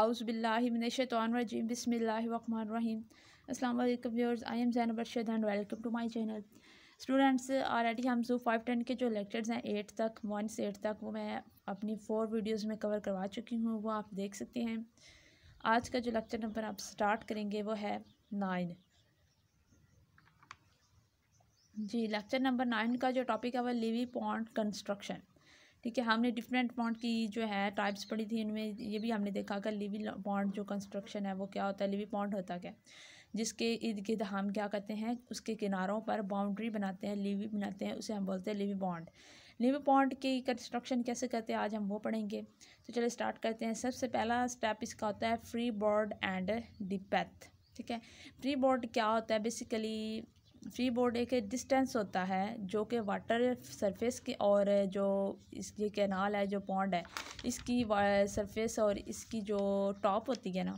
आउज़बिल्लिमिनशतरजीम बसमीम अल्लाम I am Zain Barshad and welcome to my channel students already हम जो फाइव टेन के जो लेक्चर्स हैं एट तक वन से एट तक वो मैं अपनी फ़ोर वीडियोज़ में कवर करवा चुकी हूँ वो आप देख सकते हैं आज का जो लेक्चर नंबर आप स्टार्ट करेंगे वो है नाइन जी लेक्चर नंबर नाइन का जो टॉपिक है वो लिवी पॉन्ट कंस्ट्रक्शन ठीक है हमने डिफरेंट बॉन्ड की जो है टाइप्स पढ़ी थी इनमें ये भी हमने देखा कि लिवी बॉन्ड जो कंस्ट्रक्शन है वो क्या होता है लिवी बॉन्ड होता क्या जिसके इर्द गिर्द हम क्या करते हैं उसके किनारों पर बाउंड्री बनाते हैं लिवी बनाते हैं उसे हम बोलते हैं लिवी बॉन्ड लिवी बॉन्ड की कंस्ट्रक्शन कैसे करते हैं आज हम वो पढ़ेंगे तो चलिए स्टार्ट करते हैं सबसे पहला स्टेप इसका होता है फ्री बॉर्ड एंड डिपैथ ठीक है फ्री बोर्ड क्या होता है बेसिकली फ्री बोर्ड एक डिस्टेंस होता है जो कि वाटर सरफेस के और जो इसकी कैनाल है जो पॉन्ड है इसकी सरफेस और इसकी जो टॉप होती है ना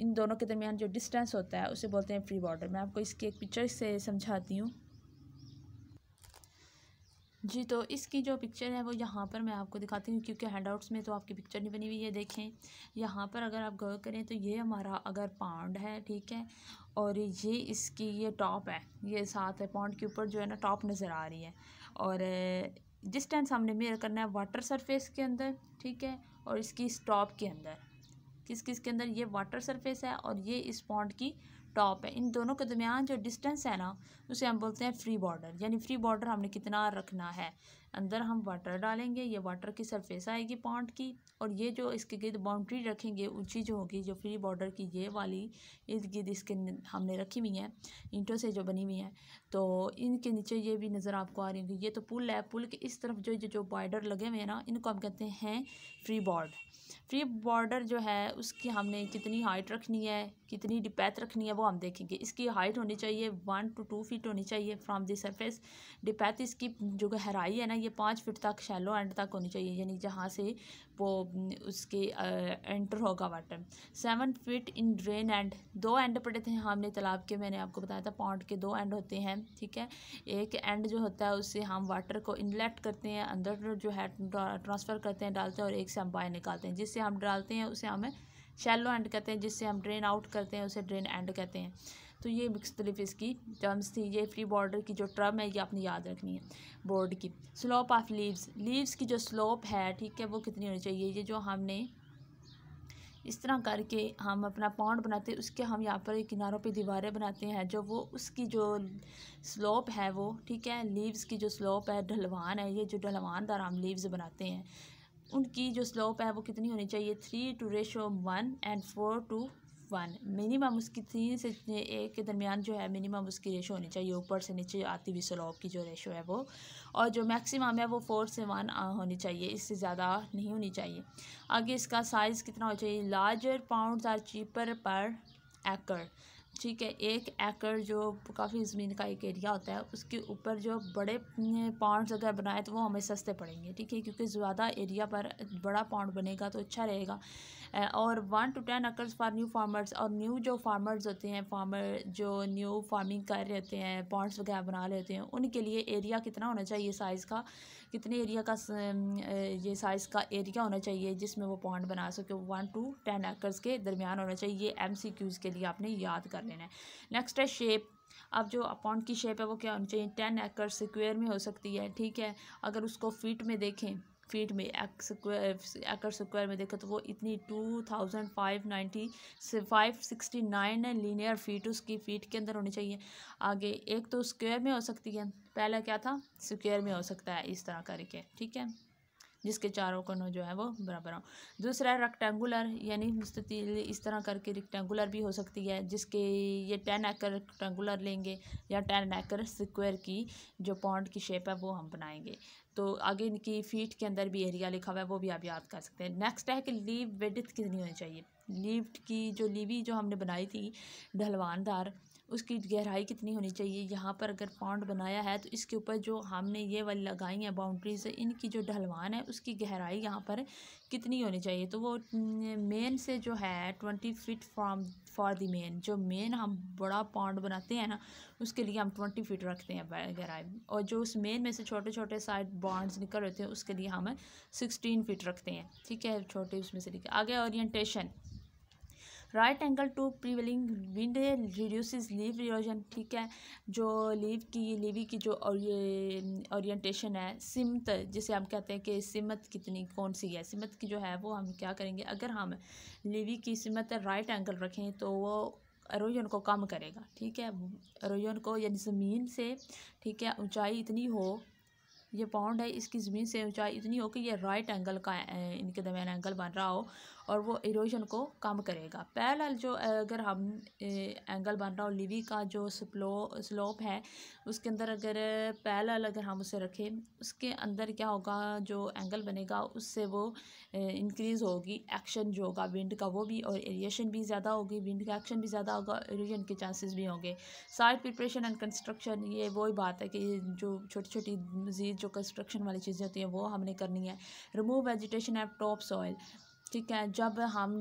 इन दोनों के दरमियान जो डिस्टेंस होता है उसे बोलते हैं फ्री बॉर्डर मैं आपको इसकी एक पिक्चर से समझाती हूँ जी तो इसकी जो पिक्चर है वो यहाँ पर मैं आपको दिखाती हूँ क्योंकि हैंडआउट्स में तो आपकी पिक्चर नहीं बनी हुई है देखें यहाँ पर अगर आप गौर करें तो ये हमारा अगर पाउंड है ठीक है और ये इसकी ये टॉप है ये साथ है पाउंड के ऊपर जो है ना टॉप नज़र आ रही है और जिस टाइम हमने मेयर करना है वाटर सरफेस के अंदर ठीक है और इसकी टॉप के अंदर किस किस के अंदर ये वाटर सरफेस है और ये इस पॉन्ड की टॉप है इन दोनों के दरमियान जो डिस्टेंस है ना उसे हम बोलते हैं फ्री बॉर्डर यानी फ्री बॉर्डर हमने कितना रखना है अंदर हम वाटर डालेंगे ये वाटर की सरफेस आएगी पॉन्ट की और ये जो इसके गिर्द बाउंड्री रखेंगे ऊंची जो होगी जो फ्री बॉर्डर की ये वाली इर्द गिर्द इसके हमने रखी हुई है ईंटों से जो बनी हुई है तो इनके नीचे ये भी नज़र आपको आ रही होगी ये तो पुल है पुल के इस तरफ जो जो बॉर्डर लगे हुए हैं ना इनको हम कहते हैं फ्री बॉर्डर फ्री बॉर्डर जो है उसकी हमने कितनी हाइट रखनी है कितनी डिपैथ रखनी है वो हम देखेंगे इसकी हाइट होनी चाहिए वन टू टू फीट होनी चाहिए फ्राम दी सरफेस डिपैथ इसकी जो गहराई है ना ये पाँच फिट तक शैलो एंड तक होनी चाहिए यानी जहाँ से वो उसके एंटर होगा water seven feet in drain and दो एंड पड़े थे हमने तालाब के मैंने आपको बताया था पॉन्ड के दो एंड होते हैं ठीक है एक एंड जो होता है उससे हम वाटर को इनलेट करते हैं अंदर जो है ट्रांसफ़र करते हैं डालते हैं और एक से हम बाहर निकालते हैं जिससे हम डालते हैं उसे हमें शैलो एंड कहते हैं जिससे हम ड्रेन आउट करते हैं उसे ड्रेन एंड कहते हैं तो ये मुख्तलिफ इसकी टर्म्स थी ये फ्री बॉर्डर की जो टर्म है ये आपने याद रखनी है बोर्ड की स्लोप ऑफ लीव्स लीव्स की जो स्लोप है ठीक है वो कितनी होनी चाहिए ये जो हमने इस तरह करके हम अपना पौंड बनाते हैं उसके हम यहाँ पर किनारों पे दीवारें बनाते हैं जो वो उसकी जो स्लोप है वो ठीक है लीव्स की जो स्लोप है ढलवान है ये जो ढलवानदार हम लीव्स बनाते हैं उनकी जो स्लोप है वो कितनी होनी चाहिए three to ratio one and four to one minimum उसकी तीन से एक के दरमियान जो है मिनिमम उसकी रेशो होनी चाहिए ऊपर से नीचे आती हुई स्लोप की जो रेशो है वो और जो मैक्सिमम है वो फोर से वन होनी चाहिए इससे ज़्यादा नहीं होनी चाहिए आगे इसका साइज़ कितना होना चाहिए लार्जर पाउंड आर चीपर पर एकड़ ठीक है एक एकड़ जो काफ़ी ज़मीन का एक एरिया होता है उसके ऊपर जो बड़े पॉन्ड्स अगर बनाए तो वो हमें सस्ते पड़ेंगे ठीक है क्योंकि ज़्यादा एरिया पर बड़ा पाउंड बनेगा तो अच्छा रहेगा और one to ten acres for new farmers और न्यू जो फार्मर्स होते हैं फार्मर जो न्यू फार्मिंग कर रहे होते हैं पाउंड्स वगैरह बना रहे होते हैं उनके लिए एरिया कितना होना चाहिए साइज़ का कितने एरिया का ये साइज़ का एरिया होना चाहिए जिसमें वो पॉइंट बना सके वन टू टेन एकर्स के दरमियान होना चाहिए एम सी क्यूज़ के लिए आपने याद कर लेना है नेक्स्ट है शेप अब जो पॉइंट की शेप है वो क्या होनी चाहिए टेन एकड़ स्क्वेयर में हो सकती है ठीक है अगर उसको फीट में देखें फीट में एक स्क्वायर एकड़ स्क्वायर में देखो तो वो इतनी two thousand five ninety five sixty nine linear feet उसकी फीट के अंदर होनी चाहिए आगे एक तो स्क्वायर में हो सकती है पहला क्या था स्क्वेयर में हो सकता है इस तरह करके ठीक है जिसके चारों कोनों जो है वो बराबर हो दूसरा रेक्टेंगुलर यानी मुस्ततील इस तरह करके रेक्टेंगुलर भी हो सकती है जिसके ये टेन एकर रेक्टेंगुलर लेंगे या टेन एकर स्क्वायर की जो पॉन्ड की शेप है वो हम बनाएंगे तो आगे इनकी फीट के अंदर भी एरिया लिखा हुआ है वो भी आप याद कर सकते हैं नेक्स्ट है कि लीव वेडिथ कितनी होनी चाहिए लीव की जो लीवी जो हमने बनाई थी ढलवानदार उसकी गहराई कितनी होनी चाहिए यहाँ पर अगर पाउंड बनाया है तो इसके ऊपर जो हमने ये वाली लगाई हैं बाउंड्रीज इनकी जो ढलवान है उसकी गहराई यहाँ पर कितनी होनी चाहिए तो वो मेन से जो है twenty feet from for the main जो मेन हम बड़ा पाउंड बनाते हैं ना उसके लिए हम ट्वेंटी फिट रखते हैं गहराई और जो उस मेन में से छोटे छोटे साइड बाउंड निकल होते हैं उसके लिए हम सिक्सटीन फिट रखते हैं ठीक है छोटे उसमें से लेके आगे orientation right angle to prevailing wind reduce levee erosion ठीक है जो लीव की लीवी की जो ओरिएंटेशन है सिमत जिसे हम कहते हैं कि सिमत कितनी कौन सी है सिमत की जो है वो हम क्या करेंगे अगर हम लीवी की सिमत राइट एंगल रखें तो वो अरोजन को कम करेगा ठीक है अरोजन को यानी ज़मीन से ठीक है ऊंचाई इतनी हो ये पाउंड है इसकी ज़मीन से ऊंचाई इतनी हो कि ये राइट एंगल का इनके दरमियान एंगल बन रहा हो और वो इरोजन को कम करेगा पहला जो अगर हम एंगल बन रहा हो लिवी का जो स्लो स्लोप है उसके अंदर अगर पैरल अगर हम उसे रखें उसके अंदर क्या होगा जो एंगल बनेगा उससे वो इंक्रीज़ होगी एक्शन जो होगा विंड का वो भी और एरिएशन भी ज़्यादा होगी विंड का एक्शन भी ज़्यादा होगा इरोजन के चांसेस भी होंगे साइड प्रिपरेशन एंड कंस्ट्रक्शन ये वही बात है कि जो छोटी छोटी मज़ीद जो कंस्ट्रक्शन वाली चीज़ें होती हैं वो हमने करनी है remove vegetation and top soil ठीक है जब हम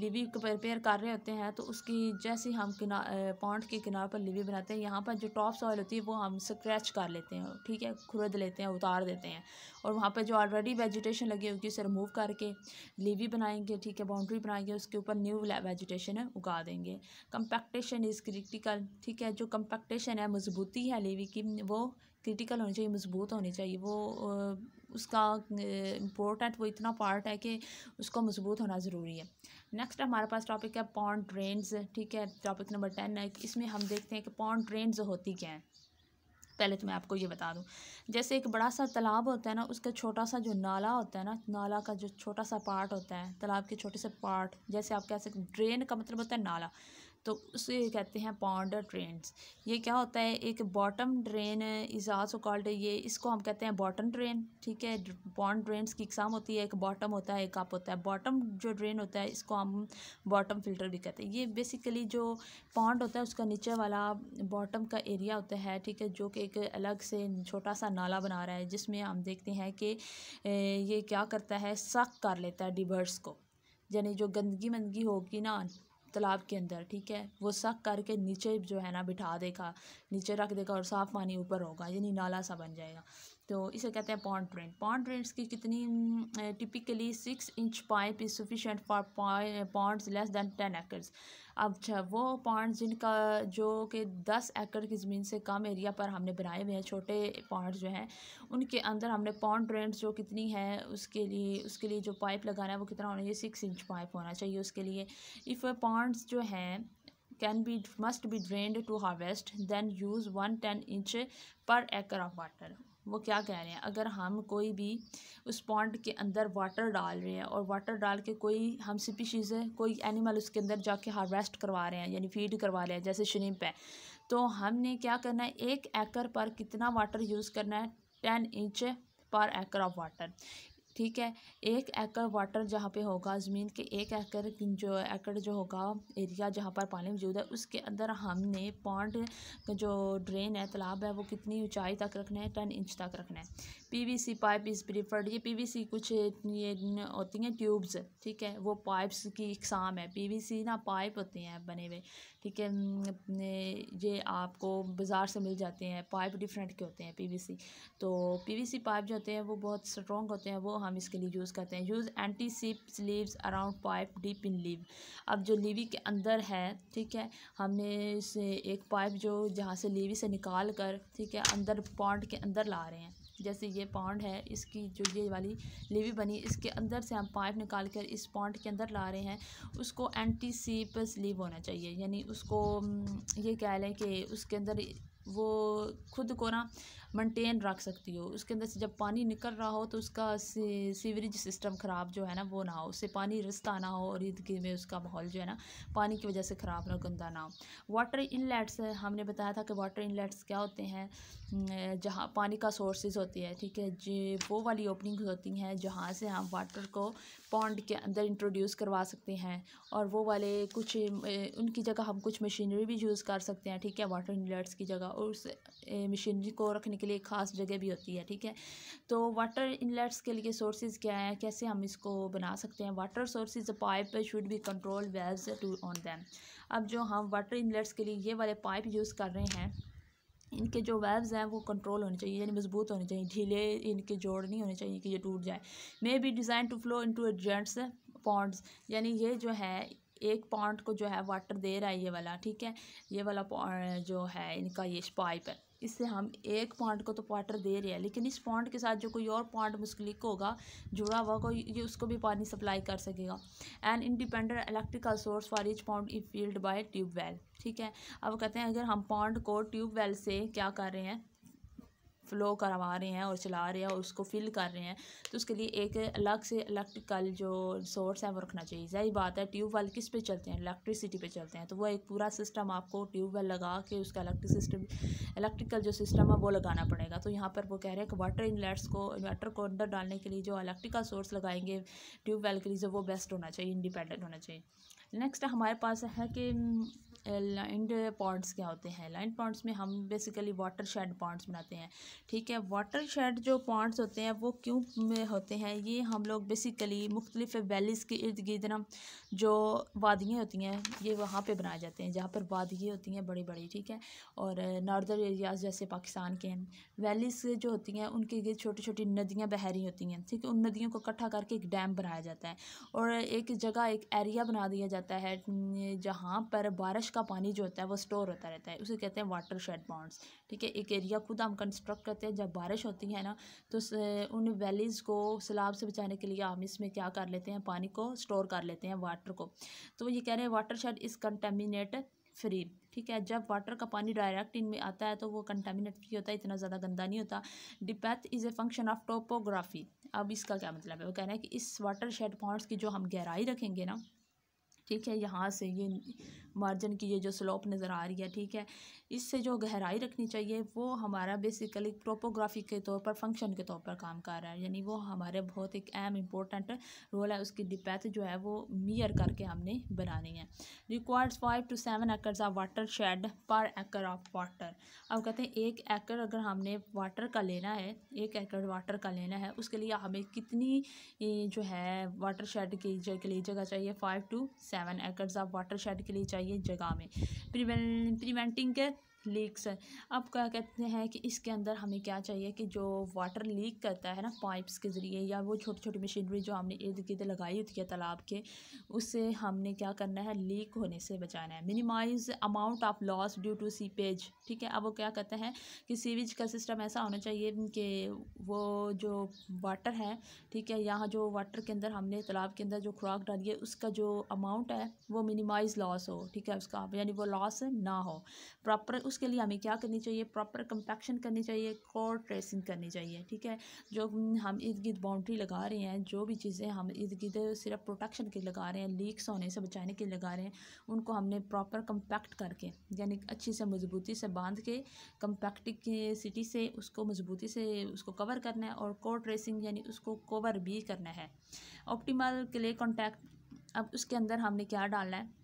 लिवी को प्रिपेयर कर रहे होते हैं तो उसकी जैसे हम किना पॉन्ड के किनारे पर लिवी बनाते हैं यहाँ पर जो टॉप सॉइल होती है वो हम स्क्रैच कर लेते हैं ठीक है खुरद लेते हैं उतार देते हैं और वहाँ पर जो ऑलरेडी वेजिटेशन लगी होगी उसे रिमूव करके लिवी बनाएंगे ठीक है बाउंड्री बनाएंगे उसके ऊपर न्यू वेजिटेशन है उगा देंगे कंपेक्टेशन इज़ क्रिटिकल ठीक है जो कंपेक्टेशन है मजबूती है लिवी की वो क्रिटिकल होनी चाहिए मजबूत होनी चाहिए वो उसका इम्पोर्टेंट वो इतना पार्ट है कि उसको मजबूत होना ज़रूरी है नेक्स्ट हमारे पास टॉपिक है पॉन्ड ड्रेन्स ठीक है टॉपिक नंबर टेन है इसमें हम देखते हैं कि पॉन्ड ड्रेन्स होती क्या है पहले तो मैं आपको ये बता दूं जैसे एक बड़ा सा तालाब होता है ना उसका छोटा सा जो नाला होता है ना नाला का जो छोटा सा पार्ट होता है तालाब के छोटे से पार्ट जैसे आप कह सकते ड्रेन का मतलब होता है नाला तो उसे कहते हैं पॉन्डर ट्रेन्स ये क्या होता है एक bottom drain is also called ये इसको हम कहते हैं बॉटम ड्रेन ठीक है पॉन्ड ड्रेन की इकसाम होती है एक बॉटम होता है एक अप होता है बॉटम जो ड्रेन होता है इसको हम बॉटम फिल्टर भी कहते हैं ये बेसिकली जो पॉन्ड होता है उसका नीचे वाला बॉटम का एरिया होता है ठीक है जो कि एक अलग से छोटा सा नाला बना रहा है जिसमें हम देखते हैं कि ये क्या करता है सक कर लेता है डिबर्स को यानी जो गंदगी मंदगी होगी ना तालाब के अंदर ठीक है वो सक करके नीचे जो है ना बिठा देगा नीचे रख देगा और साफ़ पानी ऊपर होगा यानी नाला सा बन जाएगा तो इसे कहते हैं पॉन्ड ड्रेन पॉन्ड ड्रेन की कितनी typically six inch pipe is sufficient for ponds less than ten acres अच्छा वो पॉन्ड्स जिनका जो कि दस एकड़ की ज़मीन से कम एरिया पर हमने बनाए हुए हैं छोटे पॉन्ड्स जो हैं उनके अंदर हमने पॉन्ड ड्रेन जो कितनी है उसके लिए उसके लिए जो पाइप लगाना है वो कितना होना चाहिए सिक्स इंच पाइप होना चाहिए उसके लिए इफ़ पॉन्ड्स जो हैं can be must be drained to harvest then use one ten inch पर एकड़ ऑफ वाटर वो क्या कह रहे हैं अगर हम कोई भी उस पॉन्ड के अंदर वाटर डाल रहे हैं और वाटर डाल के कोई हम स्पीशीज़ है कोई एनिमल उसके अंदर जाके हार्वेस्ट करवा रहे हैं यानी फीड करवा रहे हैं जैसे शनिप है तो हमने क्या करना है एक एकड़ पर कितना वाटर यूज़ करना है टेन इंच पर एकड़ ऑफ वाटर ठीक है एक एकड़ वाटर जहाँ पे होगा ज़मीन के एक एकड़ जो एकड़ जो होगा एरिया जहाँ पर पानी मौजूद है उसके अंदर हमने पॉन्ड जो ड्रेन है तालाब है वो कितनी ऊंचाई तक रखना है टेन इंच तक रखना है पीवीसी पाइप इज़ प्रीफर्ड ये पीवीसी कुछ ये होती हैं ट्यूब्स ठीक है वो पाइप्स की इकसाम है पीवीसी ना पाइप होते हैं बने हुए ठीक है ये आपको बाज़ार से मिल जाते हैं पाइप डिफरेंट के होते हैं पीवीसी तो पीवीसी पाइप जो होते हैं वो बहुत स्ट्रॉन्ग होते हैं वो हम इसके लिए यूज़ करते हैं use anti seep levees around pipe deep in levee अब जो लीवी के अंदर है ठीक है हमने इस एक पाइप जो जहाँ से लीवी से निकाल कर ठीक है अंदर पॉन्ड के अंदर ला रहे हैं जैसे ये पॉन्ड है इसकी जो ये वाली लीवी बनी इसके अंदर से हम पाइप निकाल कर इस पॉन्ड के अंदर ला रहे हैं उसको एंटी सीप लीव होना चाहिए यानी उसको ये कह लें कि उसके अंदर वो खुद को ना मेंटेन रख सकती हो उसके अंदर से जब पानी निकल रहा हो तो उसका सीवरेज सिस्टम ख़राब जो है ना वो ना हो उससे पानी रिश्ता ना हो और ईदगी में उसका माहौल जो है ना पानी की वजह से ख़राब ना गंदा ना हो वाटर इनलेट्स हमने बताया था कि वाटर इनलेट्स क्या होते हैं जहाँ पानी का सोर्सेज होती है ठीक है जी वो वाली ओपनिंग होती हैं जहाँ से हम वाटर को पॉन्ड के अंदर इंट्रोड्यूस करवा सकते हैं और वो वाले कुछ उनकी जगह हम कुछ मशीनरी भी यूज़ कर सकते हैं ठीक है वाटर इनलेट्स की जगह और उस मशीनरी को रखने के लिए ख़ास जगह भी होती है ठीक है तो वाटर इनलेट्स के लिए सोर्सेज क्या है कैसे हम इसको बना सकते हैं water sources pipe should be control wells to on them अब जो हम वाटर इनलेट्स के लिए ये वाले पाइप यूज़ कर रहे हैं इनके जो वेब्स हैं वो कंट्रोल होने चाहिए यानी मजबूत होने चाहिए ढीले इनके जोड़ नहीं होने चाहिए कि ये टूट जाए may be design to flow into gents ponds यानी ये जो है एक पॉइंट को जो है वाटर दे रहा है ये वाला ठीक है ये वाला जो है इनका ये पाइप है इससे हम एक पॉइंट को तो वाटर दे रहे हैं लेकिन इस पॉइंट के साथ जो कोई और पॉइंट मुस्लिक होगा जुड़ा हुआ कोई ये उसको भी पानी सप्लाई कर सकेगा and independent electrical source for each point is field by well ठीक है अब कहते हैं अगर हम पॉइंट को वेल से क्या कर रहे हैं फ़्लो करवा रहे हैं और चला रहे हैं और उसको फिल कर रहे हैं तो उसके लिए एक अलग से इलेक्ट्रिकल जो सोर्स है वो रखना चाहिए सही बात है ट्यूब वेल किस पे चलते हैं इलेक्ट्रिसिटी पे चलते हैं तो वो एक पूरा सिस्टम आपको ट्यूब वेल लगा के उसका इलेक्ट्रिक सिस्टम इलेक्ट्रिकल जो सिस्टम है वो लगाना पड़ेगा तो यहाँ पर वो कह रहे हैं कि वाटर इनलेट्स को वाटर को अंदर डालने के लिए जो इलेक्ट्रिकल सोर्स लगाएंगे ट्यूब वेल के लिए वो बेस्ट होना चाहिए इंडिपेंडेंट होना चाहिए नेक्स्ट हमारे पास है कि लाइंड पॉन्ड्स क्या होते हैं लाइंड पॉन्ड्स में हम बेसिकली वाटर शेड पॉन्ड्स बनाते हैं ठीक है वाटर शेड जो पॉन्ड्स होते हैं वो क्यों में होते हैं ये हम लोग बेसिकली मुख्तलिफ़ वैलीज़ के इर्द गिर्द ना जो वादियाँ होती हैं ये वहाँ पर बनाए जाते हैं जहाँ पर वादियाँ होती हैं बड़ी बड़ी ठीक है और नॉर्दर्न एरियाज़ जैसे पाकिस्तान के हैं वैलीज़ जो होती हैं उनके गिर्द छोटी छोटी नदियाँ बहरी होती हैं ठीक है उन नदियों को इकट्ठा करके एक डैम बनाया जाता है और एक जगह एक एरिया बना दिया जाता है जहाँ पर बारिश का पानी जो होता है वो स्टोर होता रहता है उसे कहते हैं वाटर शेड बाउंड्स ठीक है एक एरिया खुद हम कंस्ट्रक्ट करते हैं जब बारिश होती है ना तो उन वैलीज़ को सैलाब से बचाने के लिए हम इसमें क्या कर लेते हैं पानी को स्टोर कर लेते हैं वाटर को तो ये कह रहे हैं watershed is contaminate free ठीक है जब वाटर का पानी डायरेक्ट इनमें आता है तो वो कंटेमिनेट फ्री होता है इतना ज़्यादा गंदा नहीं होता depth is a function of topography अब इसका क्या मतलब है वो कह रहे हैं कि इस वाटर शेड पॉन्ड्स की जो हम गहराई रखेंगे ना ठीक है यहाँ से ये मार्जिन की ये जो स्लोप नज़र आ रही है ठीक है इससे जो गहराई रखनी चाहिए वो हमारा बेसिकली प्रोपोग्राफी के तौर पर फंक्शन के तौर पर काम कर रहा है यानी वो हमारे बहुत एक अहम इम्पोर्टेंट रोल है उसकी डिपेथ जो है वो मीयर करके हमने बनानी है requires five to seven acres of watershed per acre of water अब कहते हैं एक एकड़ अगर हमने वाटर का लेना है एक एकड़ वाटर का लेना है उसके लिए हमें कितनी जो है वाटर शेड के लिए जगह चाहिए five to seven acres of watershed के लिए चाहिए चाहिए जगह में प्रिवेंटिंग के लीक्स अब क्या कहते हैं कि इसके अंदर हमें क्या चाहिए कि जो वाटर लीक करता है ना पाइप्स के ज़रिए या वो छोटी छोटी मशीनरी जो हमने इर्द गिर्द लगाई होती है तालाब के उससे हमने क्या करना है लीक होने से बचाना है minimize amount of loss due to seepage ठीक है अब वो क्या कहते हैं कि सीवेज का सिस्टम ऐसा होना चाहिए कि वो जो वाटर है ठीक है यहाँ जो वाटर के अंदर हमने तालाब के अंदर जो खुराक डाली है उसका जो अमाउंट है वो मिनिमाइज लॉस हो ठीक है उसका यानी वो लॉस ना हो प्रॉपर उस उसके लिए हमें क्या करनी चाहिए प्रॉपर कंपेक्शन करनी चाहिए कोर ट्रेसिंग करनी चाहिए ठीक है जो हम इर्द गिर्द बाउंड्री लगा रहे हैं जो भी चीज़ें हम इर्द गिर्द सिर्फ प्रोटेक्शन के लगा रहे हैं लीक्स होने से बचाने के लगा रहे हैं उनको हमने प्रॉपर कंपैक्ट करके यानी अच्छी से मजबूती से बांध के कंपैक्ट के सिटी से उसको मजबूती से उसको कवर करना है और कोर ट्रेसिंग यानी उसको कवर भी करना है ऑप्टीमल क्ले कॉन्टैक्ट अब उसके अंदर हमने क्या डालना है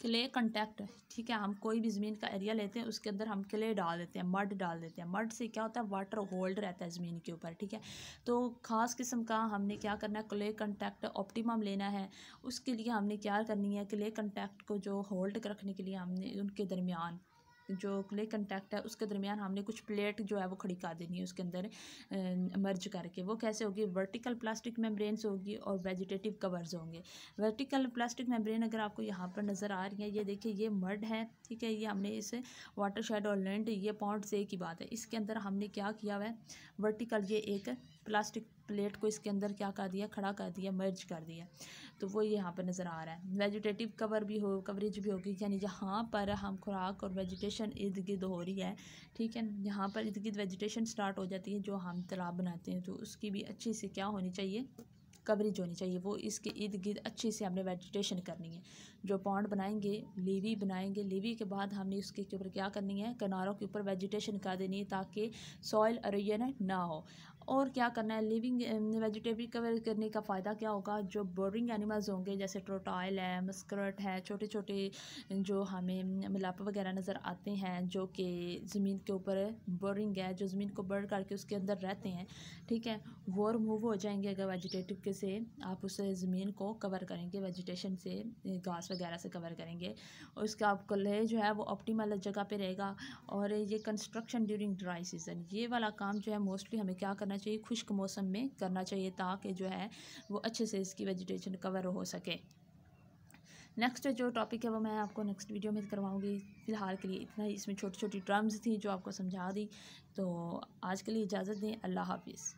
क्ले कंटेक्ट ठीक है हम कोई भी ज़मीन का एरिया लेते हैं उसके अंदर हम क्ले डाल देते हैं मड डाल देते हैं मड से क्या होता है वाटर होल्ड रहता है ज़मीन के ऊपर ठीक है तो ख़ास किस्म का हमने क्या करना है क्ले कंटेक्ट ऑप्टिमम लेना है उसके लिए हमने क्या करनी है क्ले कंटेक्ट को जो होल्ड रखने के लिए हमने उनके दरमियान जो क्ले कंटेक्ट है उसके दरमियान हमने कुछ प्लेट जो है वो खड़ी कर देनी है उसके अंदर मर्ज करके वो कैसे होगी वर्टिकल प्लास्टिक मेम्ब्रेन होगी और वेजिटेटिव कवर्स होंगे वर्टिकल प्लास्टिक मेम्ब्रेन अगर आपको यहाँ पर नज़र आ रही है ये देखिए ये मर्ड है ठीक है ये हमने इसे वाटर शेड और लैंड ये पॉइंट से की बात है इसके अंदर हमने क्या किया हुआ है वर्टिकल ये एक प्लास्टिक प्लेट को इसके अंदर क्या कर दिया खड़ा कर दिया मर्ज कर दिया तो वो यहाँ पर नज़र आ रहा है वेजिटेटिव कवर भी हो कवरेज भी होगी यानी जहाँ पर हम खुराक और वेजिटेशन इर्द गिर्द हो रही है ठीक है यहाँ पर इर्द गिर्द वेजिटेशन स्टार्ट हो जाती है जो हम तालाब बनाते हैं तो उसकी भी अच्छी से क्या होनी चाहिए कवरेज होनी चाहिए वो इसके इर्द गिर्द अच्छे से हमने वेजिटेशन करनी है जो पौंड बनाएंगे लेवी बनाएंगे लेवी के बाद हमने उसके ऊपर क्या करनी है किनारों के ऊपर वेजिटेशन कर देनी है ताकि सॉइल अरेजन ना हो और क्या करना है लिविंग वेजिटेबल कवर करने का फ़ायदा क्या होगा जो बोरिंग एनिमल्स होंगे जैसे ट्रोटाइल है मस्करट है छोटे छोटे जो हमें मिलाप वगैरह नज़र आते हैं जो कि ज़मीन के ऊपर बोरिंग है जो ज़मीन को बर्ड करके उसके अंदर रहते हैं ठीक है वो रिमूव हो जाएंगे अगर वेजिटेटिव के से आप उस ज़मीन को कवर करेंगे वेजिटेशन से घास वगैरह से कवर करेंगे और उसका आपको ले जो है वो ऑप्टीमल जगह पर रहेगा और ये कंस्ट्रक्शन ड्यूरिंग ड्राई सीज़न ये वाला काम जो है मोस्टली हमें क्या करना करना चाहिए खुश्क मौसम में करना चाहिए ताकि जो है वो अच्छे से इसकी वेजिटेशन कवर हो सके नेक्स्ट जो टॉपिक है वो मैं आपको नेक्स्ट वीडियो में करवाऊंगी फ़िलहाल के लिए इतना ही इसमें छोटी छोटी टर्म्स थी जो आपको समझा दी तो आज के लिए इजाज़त दें अल्लाह हाफिज़